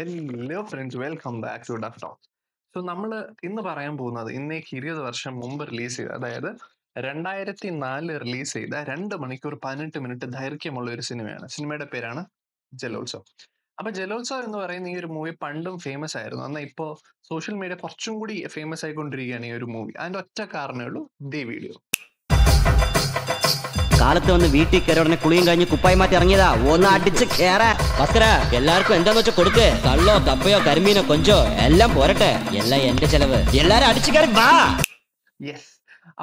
hello friends welcome back to duff talk so നമ്മൾ ഇന്ന് പറയാൻ പോകുന്നത് ഇന്നേക്ക് ഇരുപത് വർഷം മുമ്പ് റിലീസ് ചെയ്ത അതായത് രണ്ടായിരത്തി നാലിൽ റിലീസ് ചെയ്ത രണ്ട് മണിക്കൂർ പതിനെട്ട് മിനിറ്റ് ദൈർഘ്യമുള്ള ഒരു സിനിമയാണ് സിനിമയുടെ പേരാണ് ജലോത്സവം അപ്പൊ ജലോത്സവം എന്ന് പറയുന്ന ഈ ഒരു മൂവി പണ്ടും ഫേമസ് ആയിരുന്നു എന്നാൽ ഇപ്പോൾ സോഷ്യൽ മീഡിയ കുറച്ചും കൂടി ഫേമസ് ആയിക്കൊണ്ടിരിക്കുകയാണ് ഈ ഒരു മൂവി അതിൻ്റെ ഒറ്റ കാരണമേ ഉള്ളൂ ദേ വീഡിയോ കാലത്ത് വന്ന് വീട്ടിൽ കയറി ഉടനെ കുളിയും കഴിഞ്ഞ് കുപ്പായി മാറ്റി ഇറങ്ങിയതാ ഒന്ന് അടിച്ച് കേറാ ഭസ്കര എല്ലാവർക്കും എന്താന്ന് വെച്ചാൽ കൊടുക്ക് കള്ളോ കപ്പയോ കരിമീനോ കൊഞ്ചോ എല്ലാം പോരട്ടെ എല്ലാം എന്റെ ചെലവ് എല്ലാരും അടിച്ചു കയറി വാ യെസ്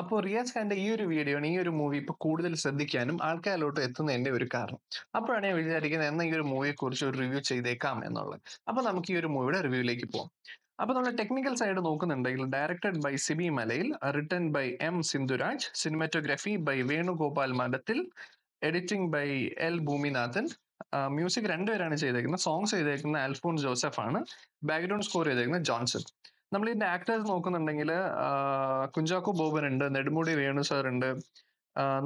അപ്പോൾ റിയാസ് ഖാന്റെ ഈ ഒരു വീഡിയോയാണ് ഈ ഒരു മൂവി ഇപ്പൊ കൂടുതൽ ശ്രദ്ധിക്കാനും ആൾക്കാരിലോട്ട് എത്തുന്നതിന്റെ ഒരു കാരണം അപ്പോഴാണ് ഞാൻ വിചാരിക്കുന്നത് എന്നാൽ ഈ ഒരു മൂവിയെ കുറിച്ച് ഒരു റിവ്യൂ ചെയ്തേക്കാം എന്നുള്ളത് അപ്പൊ നമുക്ക് ഈ ഒരു മൂവിയുടെ റിവ്യൂയിലേക്ക് പോകാം അപ്പൊ നമ്മൾ ടെക്നിക്കൽ സൈഡ് നോക്കുന്നുണ്ടെങ്കിൽ directed by Sibi Malayil written by M Sindhuraj cinematography by Venugopal Madathil editing by L Bhoominathan music രണ്ടുപേരാണ് ചെയ്തേക്കുന്നത് സോങ്സ് ചെയ്തേക്കുന്നത് അൽഫോൺ ജോസഫ് ആണ് ബാക്ക്ഗ്രൗണ്ട് സ്കോർ ചെയ്തേക്കുന്നത് ജോൺസൺ നമ്മൾ ഇതിന്റെ ആക്ടേഴ്സ് നോക്കുന്നുണ്ടെങ്കിൽ കുഞ്ചാക്കോ ബോബൻ ഉണ്ട് നെടുമുടി വേണു സാർ ഉണ്ട്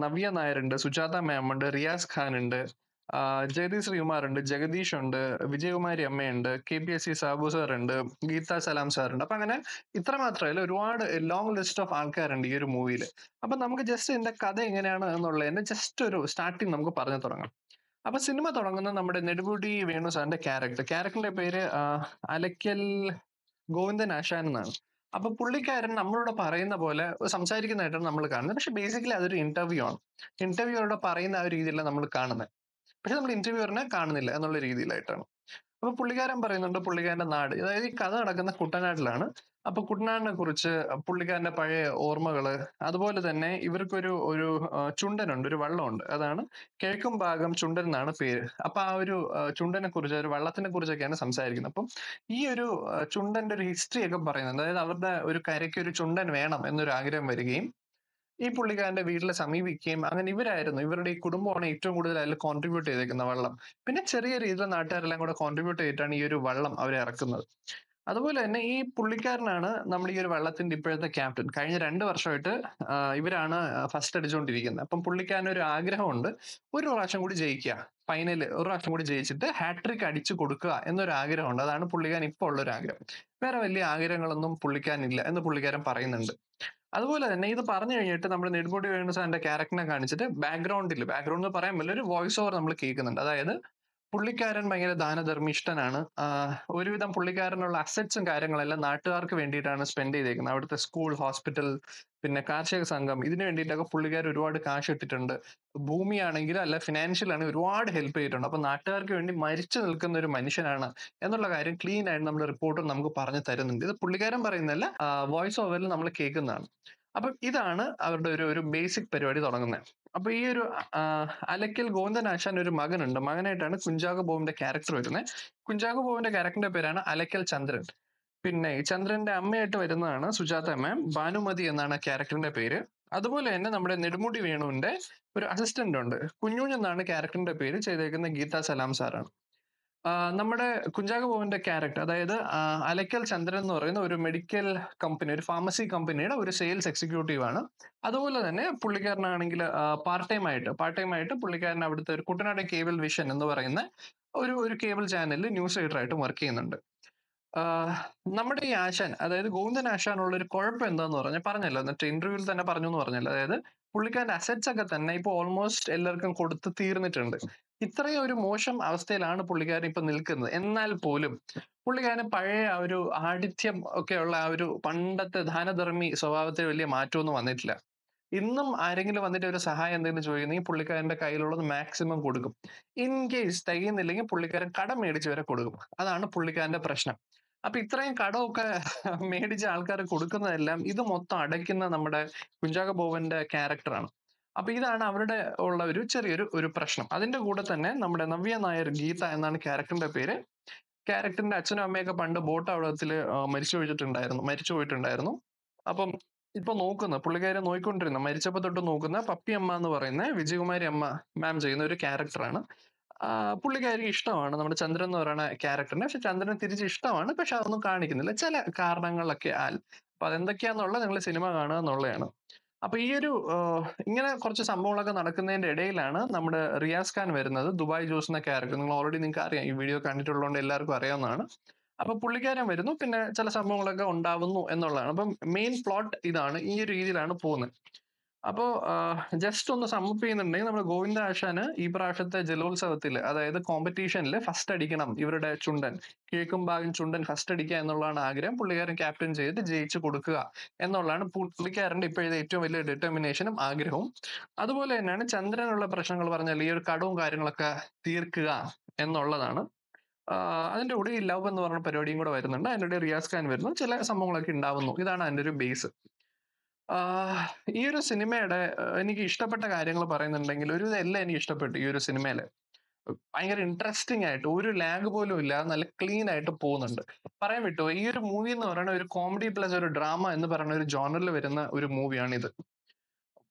നവ്യ നായർ ഉണ്ട് സുജാത മാം ഉണ്ട് റിയാസ് ഖാൻ ഉണ്ട് ജയതി ശ്രീകുമാറുണ്ട് ജഗദീഷ് ഉണ്ട് വിജയകുമാരി അമ്മയുണ്ട് K P S C Sabu sir ഉണ്ട് ഗീത സലാം സാറുണ്ട് അപ്പൊ അങ്ങനെ ഇത്ര മാത്രമല്ല ഒരുപാട് ലോങ് ലിസ്റ്റ് ഓഫ് ആൾക്കാരുണ്ട് ഈ ഒരു മൂവിയിൽ അപ്പൊ നമുക്ക് ജസ്റ്റ് ഇതിന്റെ കഥ എങ്ങനെയാണ് എന്നുള്ളതിന്റെ ജസ്റ്റ് ഒരു സ്റ്റാർട്ടിങ് നമുക്ക് പറഞ്ഞു തുടങ്ങാം അപ്പൊ സിനിമ തുടങ്ങുന്ന നമ്മുടെ നെടുപൂടി വേണു സാറിന്റെ ക്യാരക്ടർ ക്യാരക്ടറിന്റെ പേര് അലക്കൽ ഗോവിന്ദൻ ആശാൻ എന്നാണ് അപ്പൊ പുള്ളിക്കാരൻ നമ്മളോട് പറയുന്ന പോലെ സംസാരിക്കുന്നതായിട്ടാണ് നമ്മൾ കാണുന്നത് പക്ഷെ ബേസിക്കലി അതൊരു ഇന്റർവ്യൂ ആണ് ഇന്റർവ്യൂ പറയുന്ന ആ ഒരു രീതിയിലാണ് നമ്മൾ കാണുന്നത് പക്ഷെ നമ്മൾ ഇന്റർവ്യൂറിനെ കാണുന്നില്ല എന്നുള്ള രീതിയിലായിട്ടാണ് അപ്പൊ പുള്ളിക്കാരൻ പറയുന്നുണ്ട് പുള്ളിക്കാരന്റെ നാട് അതായത് ഈ കഥ നടക്കുന്ന കുട്ടനാട്ടിലാണ് അപ്പൊ കുട്ടനാടിനെ കുറിച്ച് പുള്ളിക്കാരന്റെ പഴയ ഓർമ്മകള് അതുപോലെ തന്നെ ഇവർക്കൊരു ഒരു ചുണ്ടനുണ്ട് ഒരു വള്ളമുണ്ട് അതാണ് കിഴക്കും ഭാഗം ചുണ്ടൻ എന്നാണ് പേര് അപ്പൊ ആ ഒരു ചുണ്ടനെ കുറിച്ച് ഒരു വള്ളത്തിനെ കുറിച്ചൊക്കെയാണ് സംസാരിക്കുന്നത് അപ്പം ഈ ഒരു ചുണ്ടന്റെ ഒരു ഹിസ്റ്ററി ഒക്കെ പറയുന്നുണ്ട് അതായത് അവരുടെ ഒരു കരയ്ക്ക് ഒരു ചുണ്ടൻ വേണം എന്നൊരു ആഗ്രഹം വരികയും ഈ പുള്ളിക്കാരന്റെ വീട്ടിലെ സമീപിക്കുകയും അങ്ങനെ ഇവരായിരുന്നു ഇവരുടെ ഈ കുടുംബമാണ് ഏറ്റവും കൂടുതൽ അതിൽ കോൺട്രിബ്യൂട്ട് ചെയ്തേക്കുന്ന വള്ളം പിന്നെ ചെറിയ രീതിയിൽ നാട്ടുകാരെല്ലാം കൂടെ കോൺട്രിബ്യൂട്ട് ചെയ്തിട്ടാണ് ഈ ഒരു വള്ളം അവർ ഇറക്കുന്നത് അതുപോലെ തന്നെ ഈ പുള്ളിക്കാരനാണ് നമ്മൾ ഈ ഒരു വള്ളത്തിന്റെ ഇപ്പോഴത്തെ ക്യാപ്റ്റൻ കഴിഞ്ഞ രണ്ട് വർഷമായിട്ട് ഇവരാണ് ഫസ്റ്റ് അടിച്ചുകൊണ്ടിരിക്കുന്നത് അപ്പം പുള്ളിക്കാരൻ ഒരു ആഗ്രഹമുണ്ട് ഒരു പ്രാവശ്യം കൂടി ജയിക്കുക ഫൈനൽ ഒരു പ്രാവശ്യം കൂടി ജയിച്ചിട്ട് ഹാട്രിക് അടിച്ചു കൊടുക്കുക എന്നൊരു ആഗ്രഹമുണ്ട് അതാണ് പുള്ളിക്കാരൻ ഇപ്പോൾ ഉള്ള ഒരു ആഗ്രഹം വേറെ വലിയ ആഗ്രഹങ്ങളൊന്നും പുള്ളിക്കാരനില്ല എന്ന് പുള്ളിക്കാരൻ പറയുന്നുണ്ട് അതുപോലെ തന്നെ ഇത് പറഞ്ഞു കഴിഞ്ഞിട്ട് നമ്മൾ നെടുമുടി വേണു സാറിന്റെ ക്യാരക്ടറിനെ കാണിച്ചിട്ട് ബാക്ക്ഗ്രൗണ്ടിൽ ബാക്ക്ഗ്രൗണ്ട് എന്ന് പറയാൻ പറ്റില്ല ഒരു വോയിസ് ഓവർ നമ്മൾ കേൾക്കുന്നുണ്ട് അതായത് പുള്ളിക്കാരൻ ഭയങ്കര ദാനധർമ്മിഷ്ടനാണ് ഒരുവിധം പുള്ളിക്കാരനുള്ള അസറ്റ്സും കാര്യങ്ങളെല്ലാം നാട്ടുകാർക്ക് വേണ്ടിയിട്ടാണ് സ്പെൻഡ് ചെയ്തേക്കുന്നത് അവിടുത്തെ സ്കൂൾ ഹോസ്പിറ്റൽ പിന്നെ കാർഷിക സംഘം ഇതിനു വേണ്ടിയിട്ടൊക്കെ പുള്ളിക്കാർ ഒരുപാട് കാശ് ഇട്ടിട്ടുണ്ട് ഭൂമിയാണെങ്കിലും അല്ല ഫിനാൻഷ്യൽ ആണെങ്കിൽ ഒരുപാട് ഹെൽപ്പ് ചെയ്തിട്ടുണ്ട് അപ്പൊ നാട്ടുകാർക്ക് വേണ്ടി മരിച്ചു നിൽക്കുന്ന ഒരു മനുഷ്യനാണ് എന്നുള്ള കാര്യം ക്ലീൻ ആയിട്ട് നമ്മൾ റിപ്പോർട്ടർ നമുക്ക് പറഞ്ഞു തരുന്നുണ്ട് ഇത് പുള്ളിക്കാരൻ പറയുന്നതല്ല വോയിസ് ഓവറിൽ നമ്മൾ കേൾക്കുന്നതാണ് അപ്പം ഇതാണ് അവരുടെ ഒരു ഒരു ബേസിക് പരിപാടി തുടങ്ങുന്നത് അപ്പൊ ഈ ഒരു അലക്കൽ ഗോവിന്ദനാശാൻ ഒരു മകനുണ്ട് മകനായിട്ടാണ് കുഞ്ചാഗോ ബോബിന്റെ ക്യാരക്ടർ വരുന്നത് കുഞ്ചാഗോ ബോബിന്റെ ക്യാരക്ടറിന്റെ പേരാണ് അലക്കൽ ചന്ദ്രൻ പിന്നെ ഈ ചന്ദ്രന്റെ അമ്മയായിട്ട് വരുന്നതാണ് സുജാത മാം ഭാനുമതി എന്നാണ് ക്യാരക്ടറിന്റെ പേര് അതുപോലെ തന്നെ നമ്മുടെ നെടുമുടി വേണുവിന്റെ ഒരു അസിസ്റ്റന്റ് ഉണ്ട് കുഞ്ഞുഞ്ഞെന്നാണ് ക്യാരക്ടറിന്റെ പേര് ചെയ്തേക്കുന്ന ഗീത സലാം സാറാണ് നമ്മുടെ കുഞ്ചാക്ക ബോബന്റെ ക്യാരക്ടർ അതായത് അലക്കൽ ചന്ദ്രൻ എന്ന് പറയുന്ന ഒരു മെഡിക്കൽ കമ്പനി ഒരു ഫാർമസി കമ്പനിയുടെ ഒരു സെയിൽസ് എക്സിക്യൂട്ടീവ് ആണ് അതുപോലെ തന്നെ പുള്ളിക്കാരനാണെങ്കിൽ പാർട്ട് ടൈം ആയിട്ട് പാർട്ട് ടൈം ആയിട്ട് പുള്ളിക്കാരൻ അവിടുത്തെ ഒരു കുട്ടനാട് കേബിൾ വിഷൻ എന്ന് പറയുന്ന ഒരു ഒരു കേബിൾ ചാനലിൽ ന്യൂസ് റൈറ്റർ ആയിട്ട് വർക്ക് ചെയ്യുന്നുണ്ട് നമ്മുടെ ഈ ആശാൻ അതായത് ഗോവിന്ദൻ ആശാനുള്ള ഒരു കുഴപ്പം എന്താന്ന് പറഞ്ഞാൽ പറഞ്ഞല്ലോ എന്നിട്ട് ഇന്റർവ്യൂവിൽ തന്നെ പറഞ്ഞു എന്ന് പറഞ്ഞല്ലോ അതായത് പുള്ളിക്കാരന്റെ അസറ്റ്സ് ഒക്കെ തന്നെ ഇപ്പൊ ഓൾമോസ്റ്റ് എല്ലാവർക്കും കൊടുത്ത് തീർന്നിട്ടുണ്ട് ഇത്രയും ഒരു മോശം അവസ്ഥയിലാണ് പുള്ളിക്കാരൻ ഇപ്പൊ നിൽക്കുന്നത് എന്നാൽ പോലും പുള്ളിക്കാരന് പഴയ ആ ഒരു ആഠിത്യം ഒക്കെയുള്ള ആ ഒരു പണ്ടത്തെ ധനധർമ്മി സ്വഭാവത്തിൽ വലിയ മാറ്റമൊന്നും വന്നിട്ടില്ല ഇന്നും ആരെങ്കിലും വന്നിട്ട് ഒരു സഹായം എന്തെങ്കിലും ചോദിക്കുന്നെങ്കിൽ പുള്ളിക്കാരന്റെ കയ്യിലുള്ളത് മാക്സിമം കൊടുക്കും ഇൻ കേസ് തികയുന്നില്ലെങ്കിൽ പുള്ളിക്കാരൻ കടം മേടിച്ചു വരെ കൊടുക്കും അതാണ് പുള്ളിക്കാരന്റെ പ്രശ്നം അപ്പൊ ഇത്രയും കടമൊക്കെ മേടിച്ച ആൾക്കാർ കൊടുക്കുന്നതെല്ലാം ഇത് മൊത്തം അടയ്ക്കുന്ന നമ്മുടെ കുഞ്ചാക്ക ബോബന്റെ ക്യാരക്ടറാണ് അപ്പൊ ഇതാണ് അവരുടെ ഉള്ള ഒരു ചെറിയൊരു ഒരു പ്രശ്നം അതിന്റെ കൂടെ തന്നെ നമ്മുടെ നവ്യ നായർ ഗീത എന്നാണ് ക്യാരക്ടറിന്റെ പേര് ക്യാരക്ടറിന്റെ അച്ഛനും അമ്മയൊക്കെ പണ്ട് ബോട്ട് അവിടത്തിൽ മരിച്ചു പോയിട്ടുണ്ടായിരുന്നു മരിച്ചു പോയിട്ടുണ്ടായിരുന്നു അപ്പം ഇപ്പൊ നോക്കുന്ന പുള്ളിക്കാരെ നോക്കിക്കൊണ്ടിരുന്ന മരിച്ചപ്പോ തൊട്ട് നോക്കുന്ന പപ്പി അമ്മ എന്ന് പറയുന്ന വിജയകുമാരി അമ്മ മാം ചെയ്യുന്ന ഒരു ക്യാരക്ടറാണ് പുള്ളിക്കാരി ഇഷ്ടമാണ് നമ്മുടെ ചന്ദ്രൻ എന്ന് പറയുന്ന ക്യാരക്ടറിനെ പക്ഷെ ചന്ദ്രൻ തിരിച്ച് ഇഷ്ടമാണ് പക്ഷെ അതൊന്നും കാണിക്കുന്നില്ല ചില കാരണങ്ങളൊക്കെ ആൽ അപ്പൊ അതെന്തൊക്കെയാന്നുള്ളത് നിങ്ങൾ സിനിമ കാണുക എന്നുള്ളതാണ് അപ്പൊ ഈ ഒരു ഇങ്ങനെ കുറച്ച് സംഭവങ്ങളൊക്കെ നടക്കുന്നതിന്റെ ഇടയിലാണ് നമ്മുടെ റിയാസ് ഖാൻ വരുന്നത് ദുബായ് ജോസ് എന്ന ക്യാരക്ടർ നിങ്ങൾ ഓൾറെഡി നിങ്ങൾക്ക് അറിയാം ഈ വീഡിയോ കണ്ടിട്ടുള്ളതുകൊണ്ട് എല്ലാവർക്കും അറിയാവുന്നതാണ് അപ്പൊ പുള്ളിക്കാരൻ വരുന്നു പിന്നെ ചില സംഭവങ്ങളൊക്കെ ഉണ്ടാവുന്നു എന്നുള്ളതാണ് അപ്പം മെയിൻ പ്ലോട്ട് ഇതാണ് ഈ ഒരു രീതിയിലാണ് പോകുന്നത് അപ്പോ ജസ്റ്റ് ഒന്ന് സമ്മപ്പ് ചെയ്യുന്നുണ്ടെങ്കിൽ നമ്മുടെ ഗോവിന്ദ ആശാന് ഈ പ്രാവശ്യത്തെ ജലോത്സവത്തിൽ അതായത് കോമ്പറ്റീഷനിൽ ഫസ്റ്റ് അടിക്കണം ഇവരുടെ ചുണ്ടൻ കിഴക്കും ഭാഗം ചുണ്ടൻ ഫസ്റ്റ് അടിക്കുക എന്നുള്ളതാണ് ആഗ്രഹം പുള്ളിക്കാരൻ ക്യാപ്റ്റൻ ചെയ്ത് ജയിച്ചു കൊടുക്കുക എന്നുള്ളതാണ് പുള്ളിക്കാരന്റെ ഇപ്പോഴത്തെ ഏറ്റവും വലിയ ഡിറ്റർമിനേഷനും ആഗ്രഹവും അതുപോലെ തന്നെയാണ് ചന്ദ്രനുള്ള പ്രശ്നങ്ങൾ പറഞ്ഞാൽ ഈ ഒരു കടവും കാര്യങ്ങളൊക്കെ തീർക്കുക എന്നുള്ളതാണ് അതിന്റെ കൂടെ ഈ ലവ് എന്ന് പറഞ്ഞ പരിപാടിയും കൂടെ വരുന്നുണ്ട് അതിൻ്റെ റിയാസ് ഖാൻ വരുന്നു ചില സംഭവങ്ങളൊക്കെ ഉണ്ടാവുന്നു ഇതാണ് അതിൻ്റെ ഒരു ബേസ് ഈ ഒരു സിനിമയുടെ എനിക്ക് ഇഷ്ടപ്പെട്ട കാര്യങ്ങൾ പറയുന്നുണ്ടെങ്കിൽ ഒരു ഇതെല്ലാം എനിക്ക് ഇഷ്ടപ്പെട്ടു ഈ ഒരു സിനിമയില് ഭയങ്കര ഇൻട്രസ്റ്റിംഗ് ആയിട്ട് ഒരു ലാഗ് പോലും ഇല്ല നല്ല ക്ലീൻ ആയിട്ട് പോകുന്നുണ്ട് പറയാൻ വിട്ടു ഈ ഒരു മൂവി എന്ന് പറയുന്ന ഒരു കോമഡി പ്ലസ് ഒരു ഡ്രാമ എന്ന് പറയുന്ന ഒരു ജോണറിൽ വരുന്ന ഒരു മൂവിയാണ് ഇത്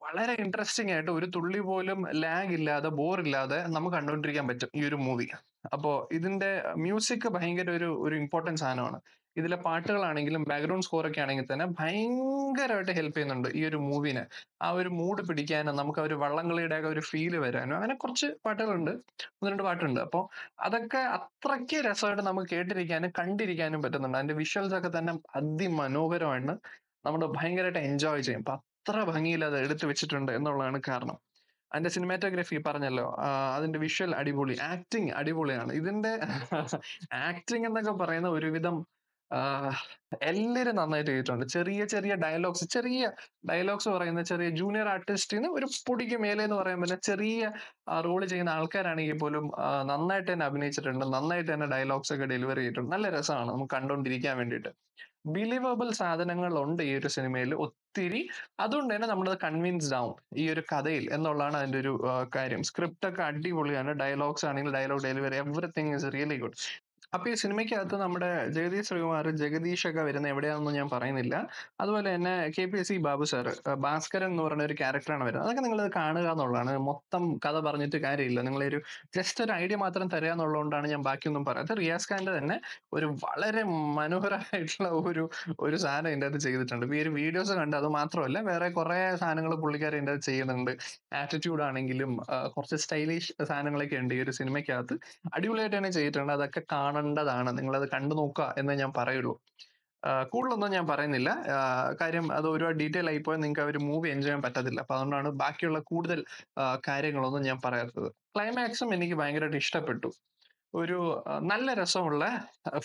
വളരെ ഇൻട്രസ്റ്റിംഗ് ആയിട്ട് ഒരു തുള്ളി പോലും ലാഗ് ഇല്ലാതെ ബോർ ഇല്ലാതെ നമുക്ക് കണ്ടുകൊണ്ടിരിക്കാൻ പറ്റും ഈ ഒരു മൂവി അപ്പോ ഇതിന്റെ മ്യൂസിക് ഭയങ്കര ഒരു ഒരു ഇമ്പോർട്ടൻസ് സാധനമാണ് ഇതിലെ പാട്ടുകളാണെങ്കിലും ബാക്ക്ഗ്രൗണ്ട് സ്കോറൊക്കെ ആണെങ്കിൽ തന്നെ ഭയങ്കരമായിട്ട് ഹെൽപ്പ് ചെയ്യുന്നുണ്ട് ഈ ഒരു മൂവിനെ ആ ഒരു മൂഡ് പിടിക്കാനും നമുക്ക് ഒരു വള്ളംകളിയുടെ ഒക്കെ ഒരു ഫീല് വരാനും അങ്ങനെ കുറച്ച് പാട്ടുകളുണ്ട് ഒന്ന് രണ്ട് പാട്ടുണ്ട് അപ്പോൾ അതൊക്കെ അത്രയ്ക്ക് രസമായിട്ട് നമുക്ക് കേട്ടിരിക്കാനും കണ്ടിരിക്കാനും പറ്റുന്നുണ്ട് അതിന്റെ വിഷ്വൽസ് ഒക്കെ തന്നെ അതിമനോഹരമാണ് നമ്മൾ ഭയങ്കരമായിട്ട് എൻജോയ് ചെയ്യും അപ്പൊ അത്ര ഭംഗിയിൽ അത് എടുത്തു വെച്ചിട്ടുണ്ട് എന്നുള്ളതാണ് കാരണം അതിന്റെ സിനിമാറ്റോഗ്രഫി പറഞ്ഞല്ലോ അതിന്റെ വിഷ്വൽ അടിപൊളി ആക്ടിങ് അടിപൊളിയാണ് ഇതിന്റെ ആക്ടിങ് എന്നൊക്കെ പറയുന്ന ഒരുവിധം എല്ലാവരും നന്നായിട്ട് ചെയ്തിട്ടുണ്ട് ചെറിയ ചെറിയ ഡയലോഗ്സ് ചെറിയ ഡയലോഗ്സ് പറയുന്ന ചെറിയ ജൂനിയർ ആർട്ടിസ്റ്റിന് ഒരു പൊടിക്ക് മേലെ എന്ന് പറയാൻ പറ്റുന്ന ചെറിയ റോൾ ചെയ്യുന്ന ആൾക്കാരാണെങ്കിൽ പോലും നന്നായിട്ട് തന്നെ അഭിനയിച്ചിട്ടുണ്ട് നന്നായിട്ട് തന്നെ ഡയലോഗ്സ് ഒക്കെ ഡെലിവറി ചെയ്തിട്ടുണ്ട് നല്ല രസമാണ് നമുക്ക് കണ്ടുകൊണ്ടിരിക്കാൻ വേണ്ടിയിട്ട് ബിലീവബിൾ സാധനങ്ങൾ ഉണ്ട് ഈ ഒരു സിനിമയിൽ ഒത്തിരി അതുകൊണ്ട് തന്നെ നമ്മൾ കൺവിൻസ്ഡ് ആവും ഈ ഒരു കഥയിൽ എന്നുള്ളതാണ് അതിന്റെ ഒരു കാര്യം സ്ക്രിപ്റ്റ് ഒക്കെ അടിപൊളിയാണ് ഡയലോഗ്സ് ആണെങ്കിൽ dialogue delivery everything is really good അപ്പൊ ഈ സിനിമയ്ക്കകത്ത് നമ്മുടെ ജഗതി ശ്രീകുമാർ ജഗദീഷ് ഒക്കെ വരുന്ന എവിടെയാണെന്ന് ഞാൻ പറയുന്നില്ല അതുപോലെ തന്നെ K P S C Babu sir Bhaskaran എന്ന് പറയുന്ന ഒരു ക്യാരക്ടറാണ് വരുന്നത് അതൊക്കെ നിങ്ങൾ കാണുക എന്നുള്ളതാണ് മൊത്തം കഥ പറഞ്ഞിട്ട് കാര്യമില്ല നിങ്ങളൊരു ജസ്റ്റ് ഒരു ഐഡിയ മാത്രം തരിക എന്നുള്ളതുകൊണ്ടാണ് ഞാൻ ബാക്കിയൊന്നും പറയാത്തത് റിയാസ് ഖാന്റെ തന്നെ ഒരു വളരെ മനോഹരമായിട്ടുള്ള ഒരു ഒരു സാധനം എൻ്റെ അത് ചെയ്തിട്ടുണ്ട് ഈ ഒരു വീഡിയോസ് കണ്ട് അത് മാത്രമല്ല വേറെ കുറെ സാധനങ്ങൾ പുള്ളിക്കാർ എൻ്റെ അത് ചെയ്യുന്നുണ്ട് ആറ്റിറ്റ്യൂഡ് ആണെങ്കിലും കുറച്ച് സ്റ്റൈലിഷ് സാധനങ്ങളൊക്കെ ഉണ്ട് ഈ ഒരു സിനിമയ്ക്കകത്ത് അടിപൊളിയായിട്ട് തന്നെ ചെയ്തിട്ടുണ്ട് അതൊക്കെ കാണാൻ കാണേണ്ടതാണ് നിങ്ങളത് കണ്ടു നോക്കുക എന്ന് ഞാൻ പറയുള്ളൂ കൂടുതലൊന്നും ഞാൻ പറയുന്നില്ല കാര്യം അത് ഒരുപാട് ഡീറ്റെയിൽ ആയിപ്പോയാൽ നിങ്ങൾക്ക് ആ ഒരു മൂവി എൻജോയ് ചെയ്യാൻ പറ്റത്തില്ല അപ്പൊ അതുകൊണ്ടാണ് ബാക്കിയുള്ള കൂടുതൽ കാര്യങ്ങളൊന്നും ഞാൻ പറയാത്തത് ക്ലൈമാക്സും എനിക്ക് ഭയങ്കരമായിട്ട് ഇഷ്ടപ്പെട്ടു ഒരു നല്ല രസമുള്ള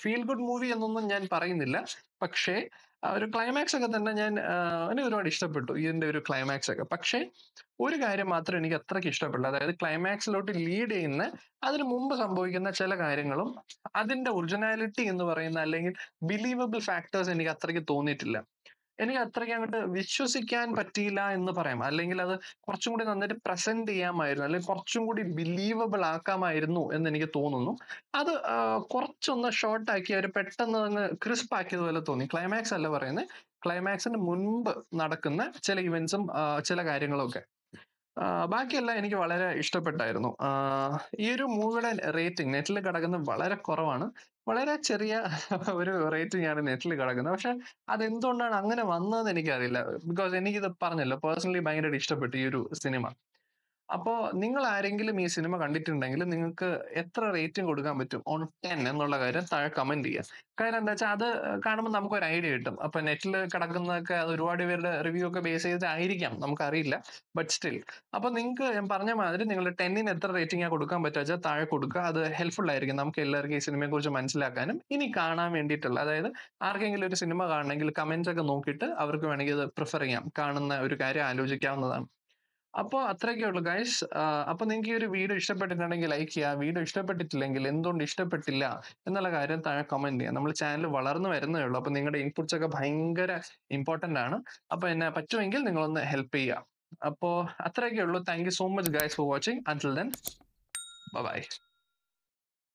ഫീൽ ഗുഡ് മൂവി എന്നൊന്നും ഞാൻ പറയുന്നില്ല പക്ഷേ ഒരു ക്ലൈമാക്സ് ഒക്കെ തന്നെ ഞാൻ എന്നെ ഒരുപാട് ഇഷ്ടപ്പെട്ടു ഇതിന്റെ ഒരു ക്ലൈമാക്സ് ഒക്കെ പക്ഷേ ഒരു കാര്യം മാത്രം എനിക്ക് അത്രയ്ക്ക് ഇഷ്ടപ്പെട്ടു അതായത് ക്ലൈമാക്സിലോട്ട് ലീഡ് ചെയ്യുന്ന അതിന് മുമ്പ് സംഭവിക്കുന്ന ചില കാര്യങ്ങളും അതിന്റെ ഒറിജിനാലിറ്റി എന്ന് പറയുന്ന അല്ലെങ്കിൽ ബിലീവബിൾ ഫാക്ടേഴ്സ് എനിക്ക് അത്രയ്ക്ക് തോന്നിയിട്ടില്ല എനിക്ക് അത്രയ്ക്ക് അങ്ങോട്ട് വിശ്വസിക്കാൻ പറ്റിയില്ല എന്ന് പറയാം അല്ലെങ്കിൽ അത് കുറച്ചും കൂടി നന്നായിട്ട് പ്രസന്റ് ചെയ്യാമായിരുന്നു അല്ലെങ്കിൽ കുറച്ചും കൂടി ബിലീവബിൾ ആക്കാമായിരുന്നു എന്ന് എനിക്ക് തോന്നുന്നു അത് കുറച്ചൊന്ന് ഷോർട്ടാക്കി അവർ പെട്ടെന്ന് അങ്ങ് ക്രിസ്പ് ആക്കിയതുപോലെ തോന്നി ക്ലൈമാക്സ് അല്ല പറയുന്നത് ക്ലൈമാക്സിന് മുൻപ് നടക്കുന്ന ചില ഇവന്റ്സും ചില കാര്യങ്ങളും ഒക്കെ ബാക്കിയെല്ലാം എനിക്ക് വളരെ ഇഷ്ടപ്പെട്ടായിരുന്നു ഈ ഒരു മൂവിയുടെ റേറ്റിംഗ് നെറ്റിൽ കിടക്കുന്നത് വളരെ കുറവാണ് വളരെ ചെറിയ ഒരു റേറ്റിംഗ് ആണ് നെറ്റിൽ കിടക്കുന്നത് പക്ഷെ അതെന്തുകൊണ്ടാണ് അങ്ങനെ വന്നതെന്ന് എനിക്കറിയില്ല ബിക്കോസ് എനിക്കിത് പറഞ്ഞല്ലോ പേഴ്സണലി ഭയങ്കരമായിട്ട് ഇഷ്ടപ്പെട്ടു ഈ ഒരു സിനിമ അപ്പോ നിങ്ങൾ ആരെങ്കിലും ഈ സിനിമ കണ്ടിട്ടുണ്ടെങ്കിൽ നിങ്ങൾക്ക് എത്ര റേറ്റിംഗ് കൊടുക്കാൻ പറ്റും ഓൺ ടെൻ എന്നുള്ള കാര്യം താഴെ കമന്റ് ചെയ്യാം കാര്യം എന്താ വെച്ചാൽ അത് കാണുമ്പോൾ നമുക്ക് ഒരു ഐഡിയ കിട്ടും അപ്പൊ നെറ്റിൽ കിടക്കുന്നതൊക്കെ ഒരുപാട് പേരുടെ റിവ്യൂ ഒക്കെ ബേസ് ചെയ്തിട്ടായിരിക്കാം നമുക്കറിയില്ല ബട്ട് സ്റ്റിൽ അപ്പൊ നിങ്ങൾക്ക് ഞാൻ പറഞ്ഞ മാതിരി നിങ്ങൾ ടെന്നിന് എത്ര റേറ്റിംഗ് കൊടുക്കാൻ പറ്റുക വെച്ചാൽ താഴെ കൊടുക്കുക അത് ഹെൽപ്ഫുൾ ആയിരിക്കും നമുക്ക് എല്ലാവർക്കും ഈ സിനിമയെ കുറിച്ച് മനസ്സിലാക്കാനും ഇനി കാണാൻ വേണ്ടിയിട്ടുള്ള അതായത് ആർക്കെങ്കിലും ഒരു സിനിമ കാണണമെങ്കിൽ കമന്റ്സ് ഒക്കെ നോക്കിയിട്ട് അവർക്ക് വേണമെങ്കിൽ അത് പ്രിഫർ ചെയ്യാം കാണുന്ന ഒരു കാര്യം ആലോചിക്കാവുന്നതാണ് അപ്പോൾ അത്രയൊക്കെ ഉള്ളൂ ഗൈസ് അപ്പോൾ നിങ്ങൾക്ക് ഈ ഒരു വീഡിയോ ഇഷ്ടപ്പെട്ടിട്ടുണ്ടെങ്കിൽ ലൈക്ക് ചെയ്യുക വീഡിയോ ഇഷ്ടപ്പെട്ടിട്ടില്ലെങ്കിൽ എന്തുകൊണ്ട് ഇഷ്ടപ്പെട്ടില്ല എന്നുള്ള കാര്യം താഴെ കമന്റ് ചെയ്യുക നമ്മൾ ചാനൽ വളർന്നു വരുന്നേ ഉള്ളൂ അപ്പോൾ നിങ്ങളുടെ ഇൻപുട്സ് ഒക്കെ ഭയങ്കര ഇമ്പോർട്ടൻ്റ് ആണ് അപ്പോൾ എന്നെ പറ്റുമെങ്കിൽ നിങ്ങളൊന്ന് ഹെൽപ്പ് ചെയ്യുക അപ്പോൾ അത്രയൊക്കെ ഉള്ളൂ thank you so much guys for watching Ansil then by